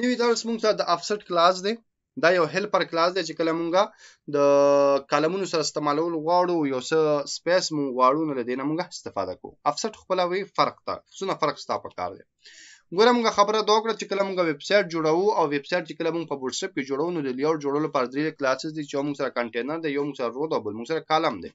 نوی درس مونږ ته د افسټ کلاس دی دا یو هیلپر کلاس دی چې کله مونږه د کالمونو سره استعمالول غواړو یو څه سپیس مونږ غواړو نو له دې نه مونږه استفاده کوو افسټ خپل وی فرق ته څونه فرق ستا په کار دی ګوره مونږه خبره دا وکړه چې کله مونږه ویب سټ جوړو او ویب سټ چې کله مونږ په واتس اپ کې جوړو نو د لیاوټ جوړولو پر درې کلاسز دي چې مونږ سره کنټینر دی یو مونږ سره رود او بل مونږ سره کالم دی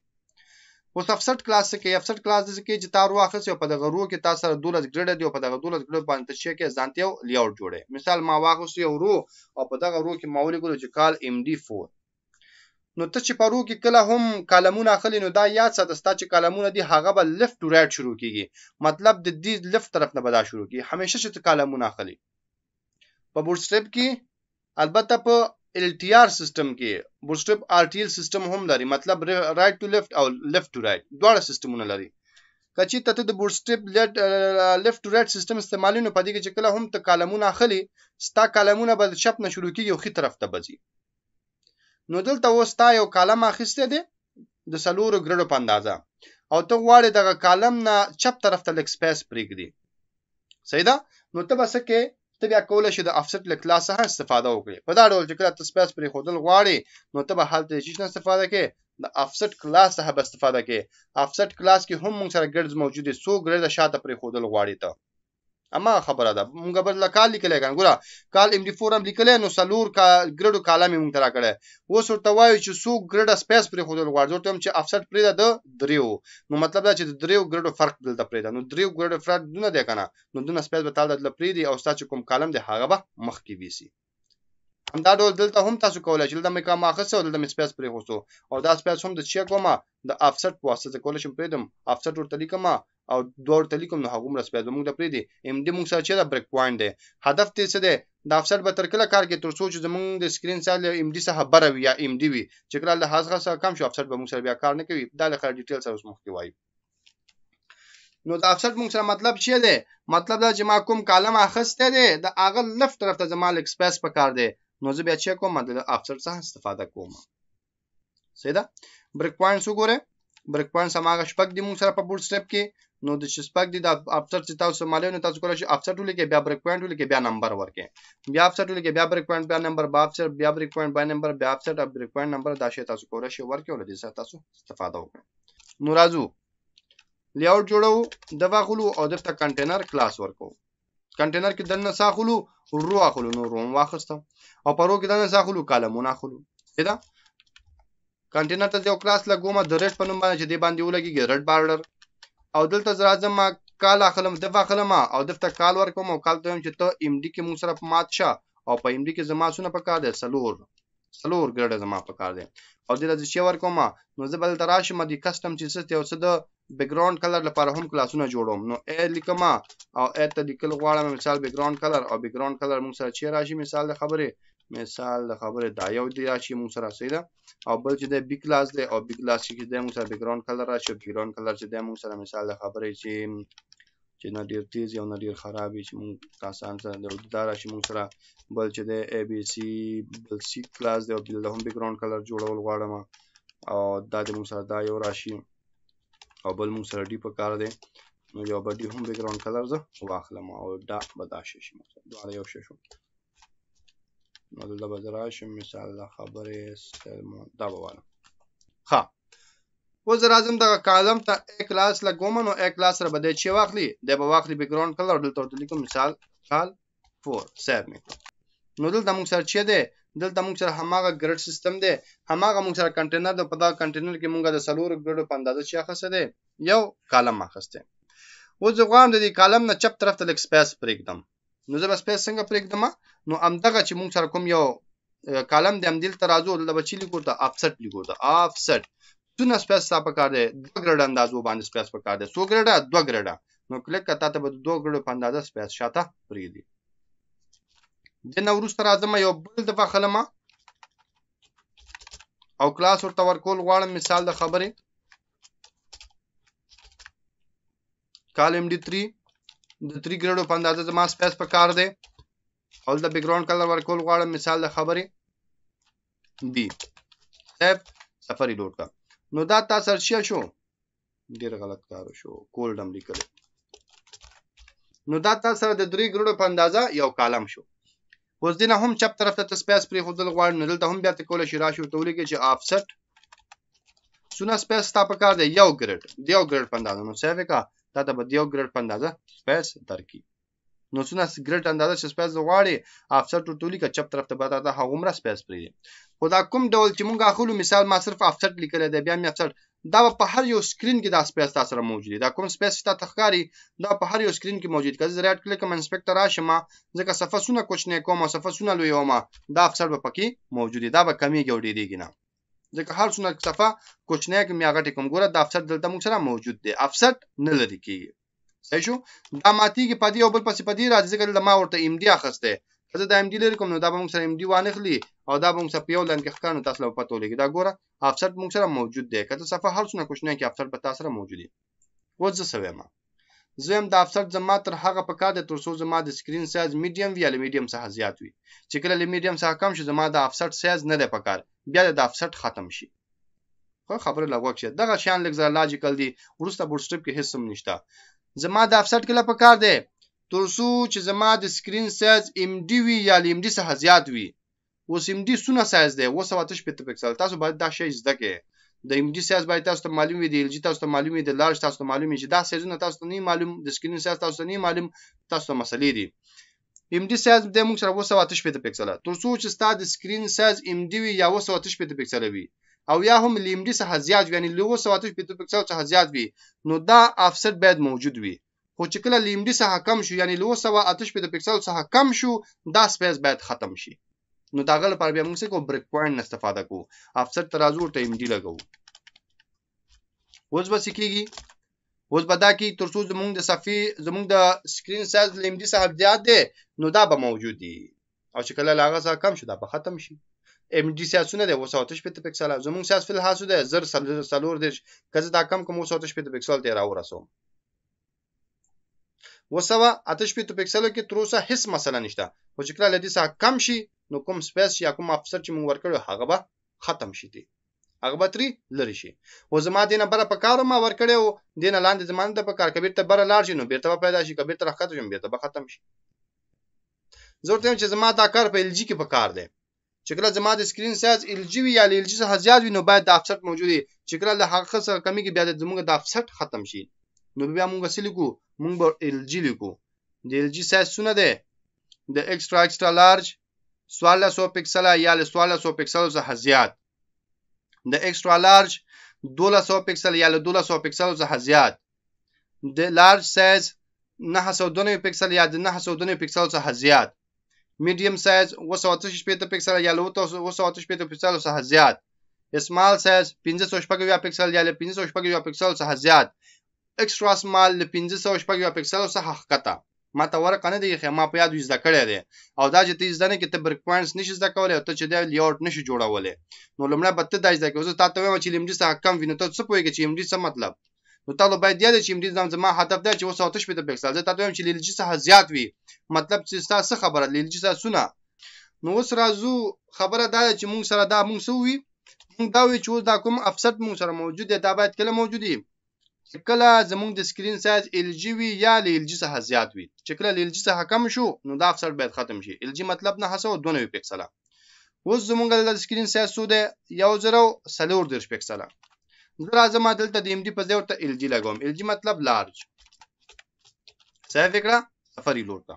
اوس افسټ کلاس کې افسټ کلاس د کې چې تار واخص یو په دغه رو کې تاسو سره دولت ګریډ دی او په دغه دولت ګریډ باندې تشه کې ځانته یو لی اوټ جوړه مثال ما واخص یو رو او په دغه رو کې مولي ګلو چې کال ام ڈی 4 نو ته چې پرو کې کله هم کالمونه اخلي نو دا یاد ساته ستا چې کالمونه دي هغه به لفټ ټو رائټ شروع کیږي مطلب د دې لفټ طرف نه به دا شروع کیږي همیشه چې کالمونه اخلي په بورډ سټپ کې البته په ال ټي آر سیستم کې بوت سټرپ آر ټي ال سیستم هم لري مطلب رائټ ټو لیفټ او لیفټ ټو رائټ دواړه سیستمونه لري کچې ته د بوت سټرپ لیفټ ټو رائټ سیستم استعمالي نو پدې کې چې کله هم ته کالمونه اخلي ستا کالمونه به چپ نه شروع کیږي او خي طرف ته بځي نو دلته اوس تا یو کالم اخیسته دی د سلورو ګرډو په اندازه او ته غواړې دغه کالم نه چپ طرف ته لیک سپیس پرېږدي صحیح ده نو ته به څه کې ته بیا کولی شي د افسټ له کلاس څخه استفاده وکړي په دا ډول چې کله ته سپیس پرېښودل غواړې نو ته به هلته د چیز نه استفاده کړې د افسټ کلاس څخه به استفاده کړې افسټ کلاس کې هم موږ سره ګرځ موجودې څو ګرځ شاته پرېښودل غواړې ته اما خبره ده مونږ بل کال لیکلې کان ګوره کال ام ډي 4 هم لیکلې نو سلور کا ګریډو کالم مونږ ترا کړه اوس ورته وایو چې سو ګریډه سپیس پرې خودل غواړ ورته هم چې افسټ پرې ده دریو نو مطلب دا چې دریو ګریډو فرق دلته پرې ده نو دریو ګریډو فرق دونه دی کنه نو دونه سپیس به تعالی دلته پرې دی او ستاسو کوم کالم دی هغه به مخ کې ویسي همدا ډول دلته هم تاسو کولای شئ دلته مې کا ماخصه او دلته مې سپیس پرې هوسو او دا سپیس هم د چیک کومه د افسټ په واسطه کولای شم پرې دم افسټ ورته لیکم او دوه ته لیکم نو هغومره سپیا زموږ د پرې دی ام ډي موږ سره چې دا بریک پوینټ دی هدف دې څه دی دا افسر به تر کله کار کې تر سوچ زمونږ د سکرین سره له ام ډي څخه بره وي یا ام ډي وي چې کله له هغه سره کم شو افسر به موږ سره بیا کار نه کوي دا له خیر ډیټیل سره اوس مخکې وایي نو د افسر موږ سره مطلب چی دی مطلب دا چې ما کوم کالم اخسته دی د اغه لفت طرف ته زما لیک سپیس پکار دی نو زه بیا چی کوم د افسر څخه استفاده کوم سیدا بریک پوینټ وګوره بریک پوینټ هماغه شپږ دی مونږ سره په بوت سټپ کې نو د چې شپږ دی د افسر چې تاسو مالي نو تاسو کولای شئ افسر ټولګه بیا بریک پوینټ ټولګه بیا نمبر ورکې بیا افسر ټولګه بیا بریک پوینټ بیا نمبر بیا افسر بیا بریک پوینټ بیا نمبر بیا افسر بریک پوینټ نمبر دا شی تاسو کولای شئ ورکې ولې دې تاسو استفاده وکړئ نو راځو لی اوټ جوړو د واغلو او د کنټینر کلاس ورکو کنټینر کې دنه ساخلو رو اخلو نو روم واخستم او پرو کې دنه ساخلو کالمونه اخلو دا کنټینر ته زه یو کلاس لګوم د رټ په نوم باندې چې دې باندې ولګېږي رټ بارډر او دلته زه راځم ما کال اخلم دفع اخلم او دفته کال ورکوم او کال ته وایم چې ته ایم ډي کې مونږ سره په مات شه او په ایم ډي کې زما څونه پکار دی څلور څلور ګرډه زما پکار دی او دې راځي چې ورکوم نو زه بل ته راشم د کسټم چې څه یو څه د بیکګراوند کلر لپاره هم کلاسونه جوړوم نو ا لیکم او ا ته لیکل غواړم مثال بیکګراوند کلر او بیکګراوند کلر مونږ سره چې راشي مثال د خبرې مثال د خبرې دا یو دی چې موږ سره صحیح ده او بل چې د بیگ کلاس دی او بیگ کلاس چې د موږ سره بیکګراوند کلر راشي بیکګراوند کلر چې د موږ سره مثال د خبرې چې چې نه ډیر تیز او نه ډیر خراب چې موږ کسان سره د دا راشي موږ سره بل چې د ای بی سی بل سی کلاس دی او بل هم بیکګراوند کلر جوړول غواړم او دا د موږ سره دا یو راشي او بل موږ سره ډی په کار دی نو یو به ډی هم بیکګراوند کلر زه واخلم او دا به دا شي موږ سره دواړه یو شی شو دلته به زه راشم مثال د خبرې سلمون دا به وایم ښه اوس زه راځم دغه کالم ته ای کلاس لګوم نو ای کلاس سره به دی چې واخلي دی به واخلي بیکګراوند کلر دلته ورته لیکم مثال کال فور سیر مې نو دلته موږ سره چې دی دلته موږ سره هماغه ګریډ سیستم دی هماغه موږ سره کنټینر د په دغه کنټینر کې موږ د څلورو ګریډو په اندازه چې اخیستی دی یو کالم اخیستی اوس زه غواړم د دې کالم نه چپ طرف ته لږ سپیس پرېږدم نو زه به سپیس څنګه پرېږدم نو همدغه چې مونږ سره کوم یو کالم دی همدل ته راځو دلته بچی لیکو ته افسټ لیکو ته افسټ څونه سپیس تا پکار دی دوه ګرډ اندازو باندې سپیس پکار دی څو ګرډه دوه ګرډه نو کلیک کته ته به دوه ګرډو په اندازه سپیس شاته پرېږدي دنه ورسته راځم یو بل دفعه خلمه او کلاس ورته ورکول غواړم مثال د خبرې کالم ډی 3 د 3 ګریډو په اندازه زما سپیس په کار دی هلته بیک ګراوند کلر ورکول غواړم مثال د خبرې دی سیف سفری لوډ کا نو دا تا سرچیا شو ډیر غلط کار شو کولډ هم لیکل نو دا تا سره د 3 ګریډو په اندازه یو کالم شو اوس دینه هم چپ طرف ته سپیس پرې خودل غواړم نو دلته هم بیا ته کول شي راشو ته ولیکي چې افسټ سونه سپیس تا په کار دی یو ګریډ دی یو ګریډ په اندازه نو سیف کا دا د بدیو ګرد په اندازه سپیس درکړي نو څونه ګرد اندازه چې سپیس غواړي افسر ټولټولي که چپ طرف ته به دا هغومره سپیس پرېږدي خو دا کوم ډول چې موږ اخلو مثال ما صرف افسر لیکلی دی بیا مې افسر دا په هر یو سکرین کې دا سپیس تاسو سره موجود دی دا کوم سپیس چې تاسو ښکاری دا په هر یو سکرین کې موجود که زه رائټ کلیک کوم انسپکټر راشم ځکه صفه سونه کوچنی کوم او صفه سونه لوی وم دا افسر به پکې موجود دی دا به کمیږي او ډېرېږي نه ځکه هر څونه صفه کوچنۍ کې میاغه ټکم ګوره د افسر دلته موږ سره موجود دی افسر نه لري کیږي صحیح شو دا ماتي کې پدې او بل پسې پدې راځي ځکه لما ورته ایم ډي اخسته زه دا ایم ډي لري کوم نو دا به موږ سره ایم ډي وانخلي او دا به موږ سره پیو لاندې ښکانو تاسو له پتو لګي دا ګوره افسر موږ سره موجود دی کته صفه هر څونه کوچنۍ کې افسر په تاسو سره موجود دی وځه سوي ما زه هم د افسر زما تر هغه په کار دی تر څو زما د سکرین سایز میډیم وي یا له میډیم څخه زیات وي چې کله له میډیم څخه کم شي زما د افسر سایز نه دی په کار بیا د افسر ختم شي خو خبره لا وکړه دغه شان لږ زړه لاجیکل دی ورسته بوت سټریپ کې هیڅ هم نشته زما د افسر کله په کار دی تر څو چې زما د سکرین سایز ام ډي وي یا ام ډي څخه زیات وي اوس ام ډي سونه سایز دی 256 پکسل تاسو باید دا شی زده کړئ د ایم ډي سایز باید تاسو ته معلوم وي د ال جی تاسو ته معلوم وي د لارج تاسو ته معلوم وي چې دا سایزونه تاسو ته نه معلوم د سکرین سایز تاسو ته نه معلوم تاسو ته مسلې دي ایم ډي سایز د موږ سره 258 پکسله تر څو چې ستاسو د سکرین سایز ایم ډي وي یا 258 پکسله وي او یا هم لیم ډي څخه زیات وي یعنی 258 پکسل څخه زیات وي نو دا افسټ باید موجود وي خو چې کله لیم ډي څخه کم شو یعنی 258 پکسل څخه کم شو دا سپیس باید ختم شي نو د هغه لپاره بیا موږ څه کوو بریک پوینټ نه استفاده کوو افسر ترازو ورته ایم ډي لګوو اوس به څه کیږي اوس به دا کې تر څو زمونږ د صفحې زمونږ د سکرین سایز له ایم ډي څخه زیات دی نو دا به موجود دی او چې کله له هغه څخه کم شو دا به ختم شي ام ډي سیاسونه دی 256 پکسل زموږ سیاس فل حاصل دی زر سلور دی کزه دا کم کوم 256 پکسل ته راورسوم وسوه 8 پکسلو کې تر اوسه هیڅ مسله نشته خو چې کله لدی څخه کم شي نو کوم سپیس یا کوم افسر چې مونږ ورکړو هغه به ختم شي دي هغه به تری لری شي و زما دینه بره په کار ما ورکړو دینه لاندې زمانه ته په کار کبیر ته بره لاړ شي نو بیرته پیدا شي کبیر ته راخته شم بیرته به ختم شي زورته چې زما دا کار په ال جی کې په کار دی چې کله زما د سکرین سایز ال جی وی یا ال جی څخه زیات وي نو باید د افسټ موجودي چې کله له هغه څخه کمی کې بیا د زموږ د افسټ ختم شي نو بیا موږ څه لیکو موږ به ال جی لیکو د ال جی سایز څونه دی د اکسترا اکسترا لارج 1400 پکسل یا له 1400 پکسل څخه زیات د اکسترا لارج 1200 پکسل یا له 1200 پکسل څخه زیات د لارج سایز 990 پکسل یا د 990 پکسل څخه زیات میډیم سایز 268 پکسل یا له 268 پکسل څخه زیات سمال سایز 550 پکسل یا له 550 پکسل څخه زیات اکسترا سمال له 550 پکسل څخه ښکته ما ته ورقه نه دی خې ما په یاد زده کړی دی او دا چې ته زده نه کې ته برک پوینټس نشي زده کولای او ته چې دا لیاوټ نشي جوړولای نو لمړی به ته دا زده کې اوس تاسو ته وایم چې لمډي څه کم وینې ته څه پوهیږي چې لمډي څه مطلب نو تاسو باید یاد چې لمډي ځم زما هدف دا چې اوس اوتش پېته پکسل زه تاسو وایم چې لمډي څه زیات وي مطلب چې تاسو خبره لمډي څه سونه نو اوس راځو خبره دا چې مونږ سره دا مونږ سوې مونږ دا وی چې اوس دا کوم افسر مونږ سره موجود دی دا باید کله موجود دی کله زمونږ د سکرین سایز ال جی وي یا ل ال جی څخه زیات وي چې کله ل ال جی څخه کم شو نو دا افسر باید ختم شي ال جی مطلب نه هڅه 92 پکسله اوس زمونږ د سکرین سایز څو دی 1040 پکسله زه راځم دلته د ایم ډي په ځای ورته ال جی لګوم ال جی مطلب لارج صحیح فکره صفر یې لور ته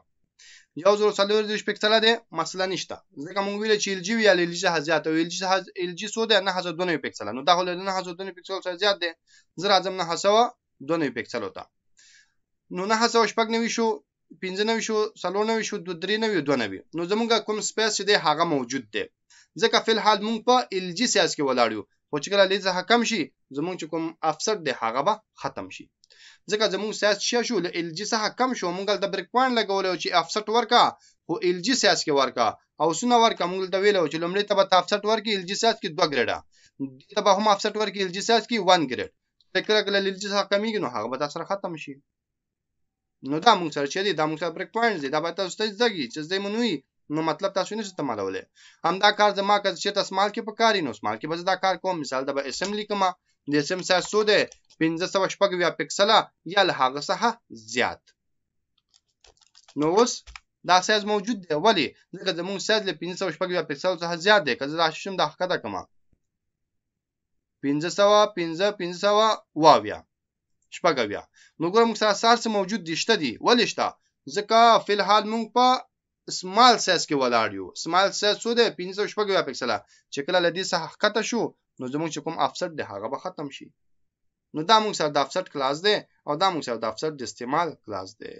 یو زور څلور دېرش پکسله دی مسله نشته ځکه موږ ویل چې ال جی وی ال جی څخه زیات او ال جی څخه ال جی څو دی نه هزار دونه پکسله نو دا خو له نه هزار دونه پکسل څخه زیات دی زه راځم نه هسوه دونه پکسل وتا نو نه هسوه شپږ نوي شو پنځه نوي شو څلور نوي شو دوه درې نوي دوه نوي نو زمونږ کوم سپیس چې دی هغه موجود دی ځکه فل حال مونږ په ال جی سیاس کې ولاړ یو خو چې کله لیزه حکم شي زمونږ چې کوم افسر دی هغه به ختم شي ځکه زمونږ سیاست شیا شو له الجی څخه کم شو مونږ د بریک پوینټ لګول او چې افسر ورکا خو الجی سیاست کې ورکا او سونه ورکا مونږ د ویلو چې لومړی ته به افسر ورکی الجی سیاست کې 2 ګریډه ته به هم افسر ورکی الجی سیاست کې 1 ګریډ فکر کله الجی څخه کمیږي نو هغه به تاسو ختم شي نو دا مونږ سره چې دی دا مونږ سره بریک پوینټ دی دا به تاسو ته ځګي چې زمونږ نو مطلب تاسو نه ستاسو مالولې همدا کار زما که چې تاسو مال کې په کاری نو سمال کې به دا کار کوم مثال د اسم لیکم د اسم سایز سو ده 1500 یا پکسله یا له هغه څخه زیات نو اوس دا سایز موجود دی ولی ځکه زموږ سایز له 1500 یا پکسل څخه زیات دی که زه راشم د حقیقت کما 1500 15 1500 واویا شپږ بیا نو ګورم سره سارس موجود دي شته دي ولې شته ځکه فل حال مونږ په سمال سایز کې ولاړ یو سمال سایز څو دی 500 پکسله چې کله لدې څخه کته شو نو زموږ چې کوم افسټ دی هغه به ختم شي نو دا موږ سره د افسټ کلاس دی او دا موږ سره د افسټ د استعمال کلاس دی